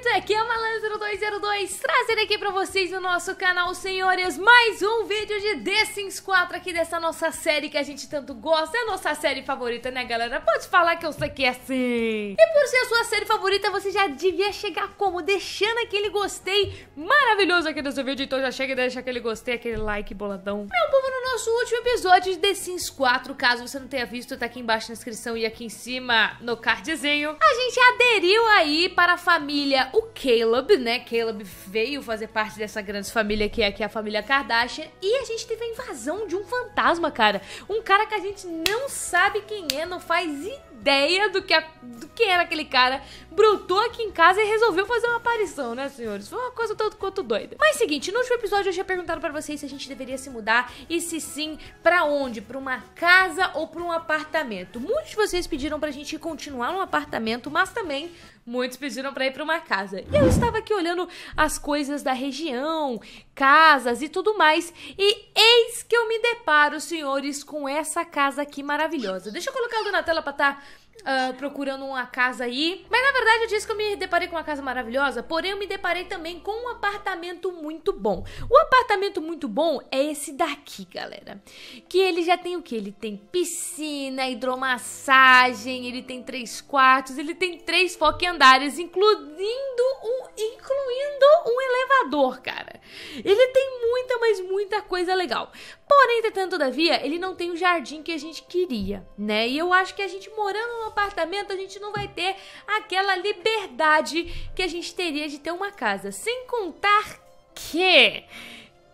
Bonito aqui é o Malandro 202, trazendo aqui pra vocês no nosso canal, senhores, mais um vídeo de The Sims 4 aqui dessa nossa série que a gente tanto gosta, é a nossa série favorita, né galera? Pode falar que eu sei que é assim! E por ser a sua série favorita, você já devia chegar como? Deixando aquele gostei maravilhoso aqui nesse vídeo, então já chega e deixa aquele gostei, aquele like boladão. Meu povo, no nosso último episódio de The Sims 4, caso você não tenha visto, tá aqui embaixo na descrição e aqui em cima no cardzinho, a gente aderiu aí para a família o Caleb, né? Caleb veio fazer parte dessa grande família que é aqui a família Kardashian. E a gente teve a invasão de um fantasma, cara. Um cara que a gente não sabe quem é, não faz ideia ideia do que, a, do que era aquele cara, brotou aqui em casa e resolveu fazer uma aparição, né, senhores? Foi uma coisa tanto quanto doida. Mas seguinte, no último episódio eu tinha perguntado para vocês se a gente deveria se mudar e se sim, para onde? Para uma casa ou para um apartamento? Muitos de vocês pediram pra gente continuar no apartamento, mas também Muitos pediram para ir para uma casa. E eu estava aqui olhando as coisas da região, casas e tudo mais. E eis que eu me deparo, senhores, com essa casa aqui maravilhosa. Deixa eu colocar ela na tela para estar tá Uh, procurando uma casa aí. Mas na verdade eu disse que eu me deparei com uma casa maravilhosa, porém eu me deparei também com um apartamento muito bom. O apartamento muito bom é esse daqui, galera. Que ele já tem o que? Ele tem piscina, hidromassagem, ele tem três quartos, ele tem três foque andares, incluindo um, incluindo um elevador, cara. Ele tem muita, mas muita coisa legal. Porém, entretanto, todavia, ele não tem o jardim que a gente queria, né? E eu acho que a gente morando num apartamento, a gente não vai ter aquela liberdade que a gente teria de ter uma casa. Sem contar que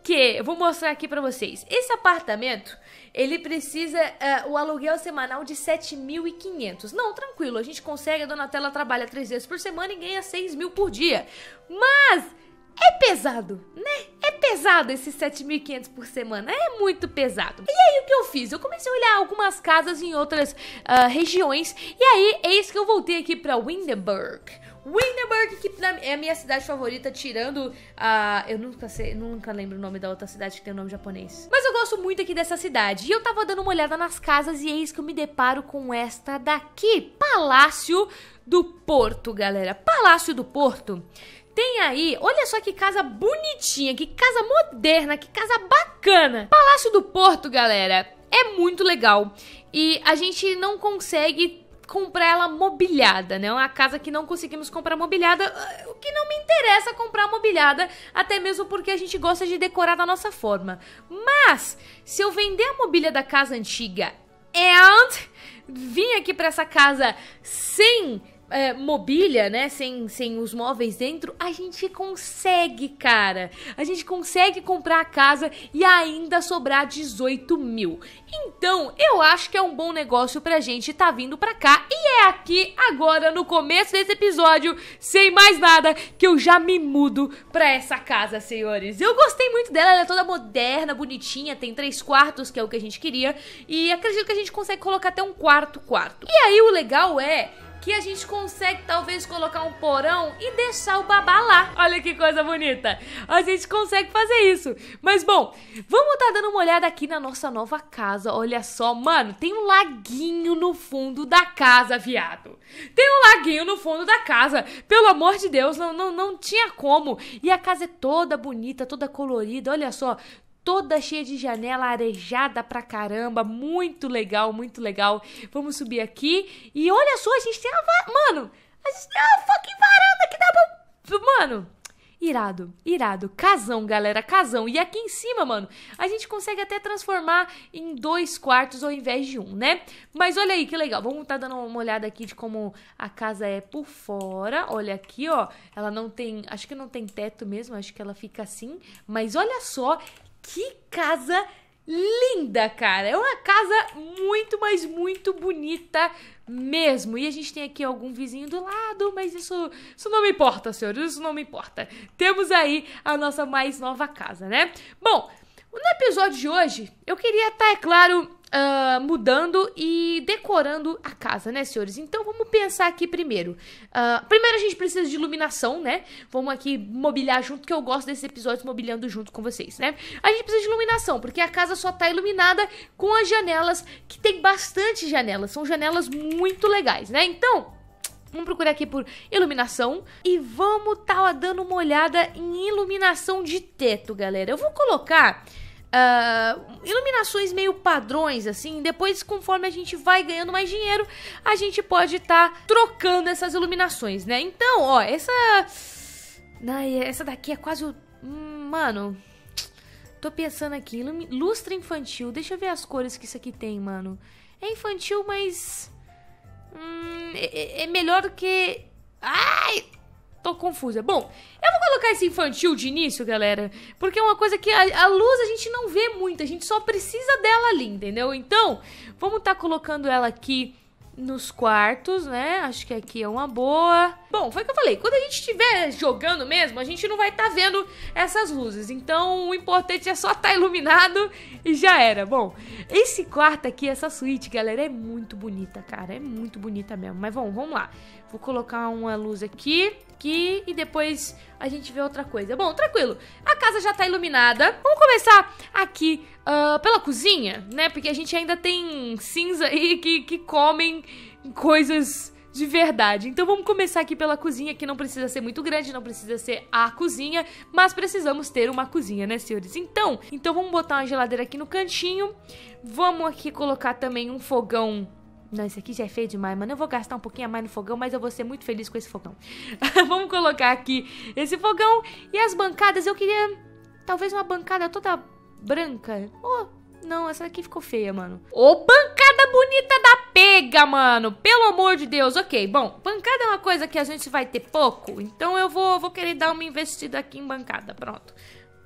que eu vou mostrar aqui para vocês. Esse apartamento, ele precisa uh, o aluguel semanal de 7.500. Não, tranquilo, a gente consegue, a Donatella trabalha três vezes por semana e ganha 6 mil por dia. Mas é pesado, né? pesado esses 7.500 por semana, é muito pesado. E aí o que eu fiz? Eu comecei a olhar algumas casas em outras uh, regiões e aí eis que eu voltei aqui para Windenburg. Windenburg, que é a minha cidade favorita, tirando a. Uh, eu nunca sei, nunca lembro o nome da outra cidade que tem o um nome japonês. Mas eu gosto muito aqui dessa cidade. E eu tava dando uma olhada nas casas e eis que eu me deparo com esta daqui: Palácio do Porto, galera. Palácio do Porto tem aí, olha só que casa bonitinha, que casa moderna, que casa bacana. Palácio do Porto, galera, é muito legal. E a gente não consegue comprar ela mobiliada, né? É uma casa que não conseguimos comprar mobiliada, eh, o que não me interessa comprar mobiliada, até mesmo porque a gente gosta de decorar da nossa forma. Mas, se eu vender a mobília da casa antiga e vim aqui para essa casa sem é, mobília, né? Sem, sem os móveis dentro, a gente consegue, cara. A gente consegue comprar a casa e ainda sobrar 18 mil. Então, eu acho que é um bom negócio pra gente tá vindo pra cá. E é aqui, agora, no começo desse episódio, sem mais nada, que eu já me mudo pra essa casa, senhores. Eu gostei muito dela, ela é toda moderna, bonitinha, tem três quartos, que é o que a gente queria. E acredito que a gente consegue colocar até um quarto quarto. E aí, o legal é que a gente consegue talvez colocar um porão e deixar o babá lá. Olha que coisa bonita. A gente consegue fazer isso. Mas bom, vamos tá dando uma olhada aqui na nossa nova casa. Olha só, mano, tem um laguinho no fundo da casa, viado. Tem um laguinho no fundo da casa. Pelo amor de Deus, não, não, não tinha como. E a casa é toda bonita, toda colorida. Olha só, toda cheia de janela, arejada pra caramba, muito legal, muito legal. Vamos subir aqui e olha só, a gente tem uma, mano, a gente tem uma fucking varanda que dá pra, mano, Irado, irado. Casão, galera, casão. E aqui em cima, mano, a gente consegue até transformar em dois quartos ao invés de um, né? Mas olha aí que legal. Vamos tá dando uma olhada aqui de como a casa é por fora. Olha aqui, ó. Ela não tem. Acho que não tem teto mesmo. Acho que ela fica assim. Mas olha só que casa linda, cara! É uma casa muito, mas muito bonita mesmo. E a gente tem aqui algum vizinho do lado, mas isso, isso não me importa, senhores, isso não me importa. Temos aí a nossa mais nova casa, né? Bom, no episódio de hoje, eu queria estar, tá, é claro, Uh, mudando e decorando a casa, né, senhores? Então vamos pensar aqui primeiro. Uh, primeiro a gente precisa de iluminação, né? Vamos aqui mobiliar junto, que eu gosto desse episódio mobiliando junto com vocês, né? A gente precisa de iluminação, porque a casa só tá iluminada com as janelas, que tem bastante janelas, são janelas muito legais, né? Então. Vamos procurar aqui por iluminação e vamos tá dando uma olhada em iluminação de teto, galera. Eu vou colocar Uh, iluminações meio padrões, assim. Depois, conforme a gente vai ganhando mais dinheiro, a gente pode estar tá trocando essas iluminações, né? Então, ó, essa. Ai, essa daqui é quase o. Hum, mano. Tô pensando aqui. Lustre infantil. Deixa eu ver as cores que isso aqui tem, mano. É infantil, mas. Hum, é, é, é melhor do que. Ai! tô confusa. Bom, eu vou colocar esse infantil de início, galera, porque é uma coisa que a, a luz a gente não vê muito, a gente só precisa dela ali, entendeu? Então, vamos estar tá colocando ela aqui nos quartos, né? Acho que aqui é uma boa. Bom, foi o que eu falei. Quando a gente estiver jogando mesmo, a gente não vai estar tá vendo essas luzes. Então, o importante é só estar tá iluminado e já era. Bom, esse quarto aqui, essa suíte, galera, é muito bonita, cara. É muito bonita mesmo. Mas, bom, vamos lá. Vou colocar uma luz aqui e depois a gente vê outra coisa. Bom, tranquilo. A casa já tá iluminada. Vamos começar aqui uh, pela cozinha, né? Porque a gente ainda tem cinza aí que, que comem coisas de verdade. Então vamos começar aqui pela cozinha, que não precisa ser muito grande, não precisa ser a cozinha, mas precisamos ter uma cozinha, né, senhores? Então, então vamos botar uma geladeira aqui no cantinho. Vamos aqui colocar também um fogão não, esse aqui já é feio demais, mano. Eu vou gastar um pouquinho a mais no fogão, mas eu vou ser muito feliz com esse fogão. Vamos colocar aqui esse fogão. E as bancadas, eu queria talvez uma bancada toda branca. Oh, não, essa daqui ficou feia, mano. Ô, oh, bancada bonita da pega, mano. Pelo amor de Deus. Ok, bom, bancada é uma coisa que a gente vai ter pouco. Então eu vou, vou querer dar uma investida aqui em bancada. Pronto.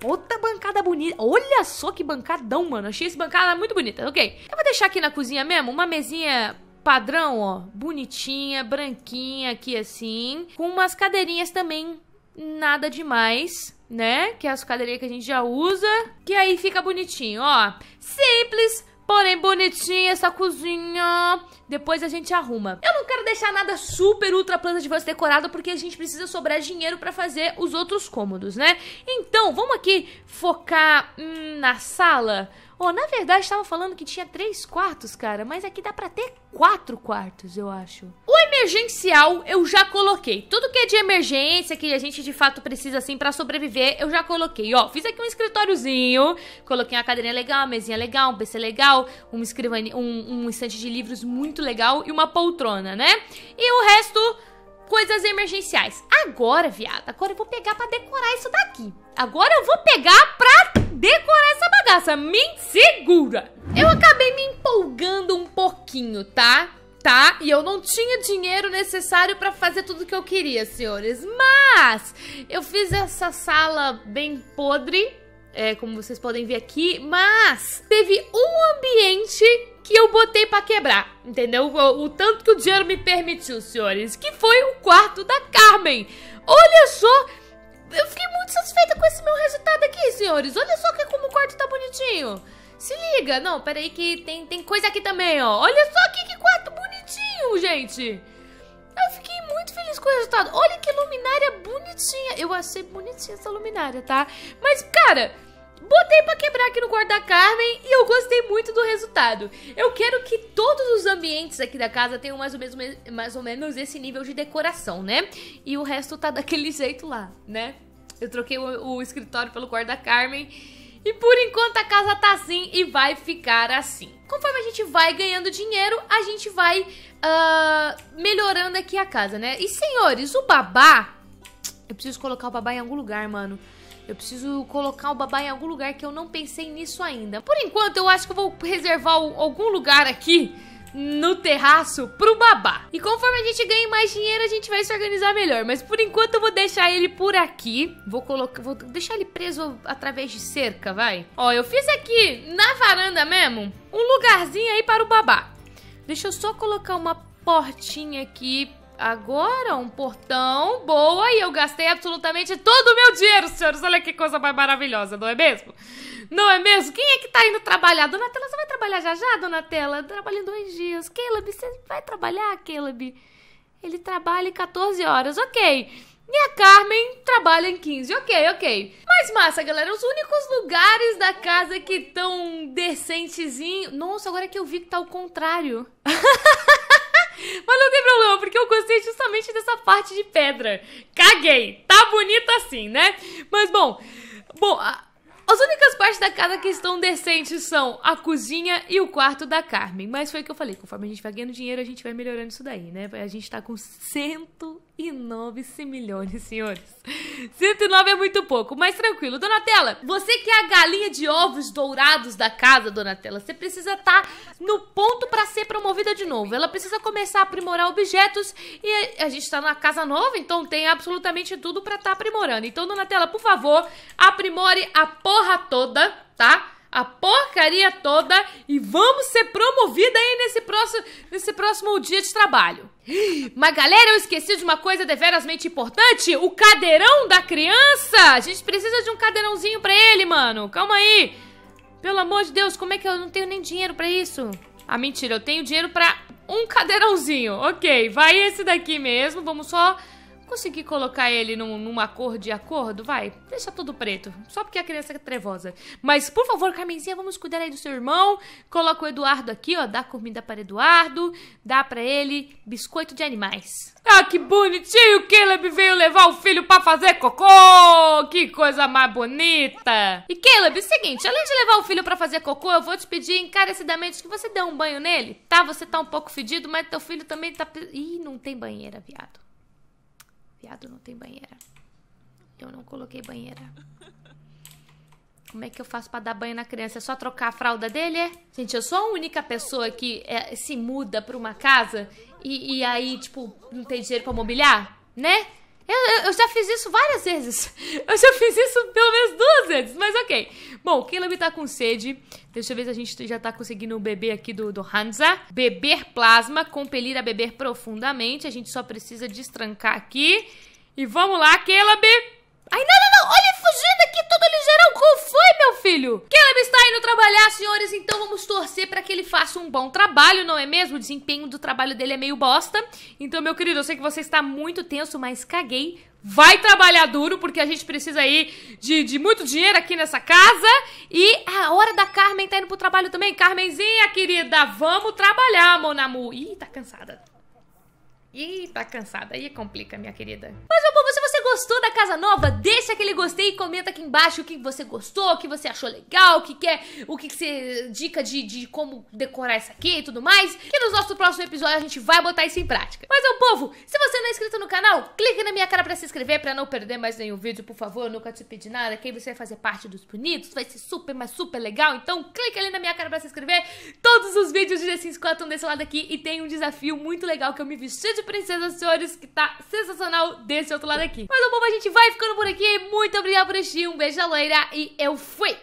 Puta bancada bonita. Olha só que bancadão, mano. Achei essa bancada muito bonita. Ok. Eu vou deixar aqui na cozinha mesmo uma mesinha padrão, ó. Bonitinha, branquinha aqui assim. Com umas cadeirinhas também. Nada demais, né? Que é as cadeirinhas que a gente já usa. Que aí fica bonitinho, ó. Simples, Porém, bonitinha essa cozinha. Depois a gente arruma. Eu não quero deixar nada super ultra planta de voz decorado, porque a gente precisa sobrar dinheiro pra fazer os outros cômodos, né? Então, vamos aqui focar hum, na sala... Oh, na verdade, estava falando que tinha três quartos, cara, mas aqui dá pra ter quatro quartos, eu acho. O emergencial eu já coloquei. Tudo que é de emergência, que a gente de fato precisa, assim, pra sobreviver, eu já coloquei. Ó, fiz aqui um escritóriozinho, coloquei uma cadeirinha legal, uma mesinha legal, um PC legal, um, um, um estante de livros muito legal e uma poltrona, né? E o resto coisas emergenciais. Agora, viado, agora eu vou pegar pra decorar isso daqui. Agora eu vou pegar pra decorar essa bagaça. Me segura! Eu acabei me empolgando um pouquinho, tá? tá? E eu não tinha dinheiro necessário para fazer tudo que eu queria, senhores. Mas eu fiz essa sala bem podre é, como vocês podem ver aqui, mas teve um ambiente que eu botei para quebrar, entendeu? O, o, tanto que o dinheiro me permitiu, senhores, que foi o quarto da Carmen. Olha só, eu fiquei muito satisfeita com esse meu resultado aqui, senhores. Olha só que como o quarto tá bonitinho. Se liga, não, peraí que tem, tem coisa aqui também, ó. Olha só aqui que quarto bonitinho, gente. Eu fiquei muito feliz com o resultado. Olha que luminária bonitinha. Eu achei bonitinha essa luminária, tá? Mas, cara, Botei para quebrar aqui no quarto da Carmen e eu gostei muito do resultado. Eu quero que todos os ambientes aqui da casa tenham mais ou menos, mais ou menos esse nível de decoração, né? E o resto tá daquele jeito lá, né? Eu troquei o, o escritório pelo quarto da Carmen e por enquanto a casa tá assim e vai ficar assim. Conforme a gente vai ganhando dinheiro, a gente vai uh, melhorando aqui a casa, né? E senhores, o babá... Eu preciso colocar o babá em algum lugar, mano. Eu preciso colocar o babá em algum lugar que eu não pensei nisso ainda. Por enquanto, eu acho que eu vou reservar algum lugar aqui no terraço pro babá. E conforme a gente ganha mais dinheiro, a gente vai se organizar melhor. Mas por enquanto eu vou deixar ele por aqui. Vou colocar, vou deixar ele preso através de cerca, vai. Ó, eu fiz aqui na varanda mesmo um lugarzinho aí para o babá. Deixa eu só colocar uma portinha aqui agora um portão boa e eu gastei absolutamente todo o meu dinheiro, senhores. Olha que coisa mais maravilhosa, não é mesmo? Não é mesmo? Quem é que tá indo trabalhar? Dona Tela, você vai trabalhar já já, Dona Tela? Trabalho em dois dias. Caleb, você vai trabalhar, Caleb? Ele trabalha em 14 horas, ok. E a Carmen trabalha em 15, ok, ok. Mas massa, galera, os únicos lugares da casa que estão decentezinho... Nossa, agora que eu vi que tá o contrário. Mas não tem problema, porque eu gostei justamente dessa parte de pedra. Caguei! Tá bonita assim, né? Mas bom, bom, as únicas partes da casa que estão decentes são a cozinha e o quarto da Carmen. Mas foi o que eu falei, conforme a gente vai ganhando dinheiro, a gente vai melhorando isso daí, né? A gente tá com 109 milhões, senhores. 109 é muito pouco, mas tranquilo. Donatella, você que é a galinha de ovos dourados da casa, Donatella, você precisa estar tá no ponto para ser promovida de novo. Ela precisa começar a aprimorar objetos e a gente está na casa nova, então tem absolutamente tudo para estar tá aprimorando. Então, Donatella, por favor, aprimore a porra toda, tá? a porcaria toda e vamos ser promovida aí nesse próximo, nesse próximo dia de trabalho. Mas galera, eu esqueci de uma coisa deverasmente importante: o cadeirão da criança! A gente precisa de um cadeirãozinho pra ele, mano. Calma aí. Pelo amor de Deus, como é que eu não tenho nem dinheiro para isso? Ah, mentira, eu tenho dinheiro para um cadeirãozinho. Ok, vai esse daqui mesmo. Vamos só conseguir colocar ele num, numa cor de acordo, vai, deixa tudo preto, só porque a criança é trevosa. Mas, por favor, Carmenzinha, vamos cuidar aí do seu irmão, coloca o Eduardo aqui, ó, dá comida para Eduardo, dá para ele biscoito de animais. Ah, que bonitinho, Caleb veio levar o filho para fazer cocô, que coisa mais bonita. E Caleb, é o seguinte, além de levar o filho para fazer cocô, eu vou te pedir encarecidamente que você dê um banho nele, tá? Você tá um pouco fedido, mas teu filho também tá... Ih, não tem banheira, viado. Viado, não tem banheira. Eu não coloquei banheira. Como é que eu faço para dar banho na criança? É só trocar a fralda dele? É? Gente, eu sou a única pessoa que é, se muda pra uma casa e, e aí, tipo, não tem dinheiro pra mobiliar, né? Eu, eu, já fiz isso várias vezes. Eu já fiz isso pelo menos duas vezes, mas ok. Bom, Caleb tá com sede. Deixa eu ver se a gente já tá conseguindo beber aqui do, do Hansa. Beber plasma, compelir a beber profundamente. A gente só precisa destrancar aqui. E vamos lá, Caleb! Ai, não, não, não! Olha filho? Caleb está indo trabalhar, senhores, então vamos torcer para que ele faça um bom trabalho, não é mesmo? O desempenho do trabalho dele é meio bosta. Então, meu querido, eu sei que você está muito tenso, mas caguei. Vai trabalhar duro, porque a gente precisa aí de, de muito dinheiro aqui nessa casa. E a hora da Carmen tá indo pro trabalho também. Carmenzinha, querida, vamos trabalhar, Monamu. Ih, tá cansada. Ih, tá cansada. Aí complica, minha querida. Mas, meu povo, se você gostou da casa nova, deixa aquele gostei e comenta aqui embaixo o que você gostou, o que você achou legal, o que quer, é, o que, que você dica de, de como decorar isso aqui e tudo mais. E no nosso próximo episódio a gente vai botar isso em prática. Mas, o povo, se você não é inscrito no canal, clique na minha cara para se inscrever para não perder mais nenhum vídeo, por favor. Eu nunca te pedi nada. Quem você vai fazer parte dos bonitos, vai ser super, mas super legal. Então, clique ali na minha cara para se inscrever. Todos os vídeos de The Sims 4 estão desse lado aqui e tem um desafio muito legal que eu me vesti de princesa, senhores, que tá sensacional desse outro lado aqui. Mas, mas o bom, a gente vai ficando por aqui. Muito obrigada por assistir. Um beijo, loira. E eu fui!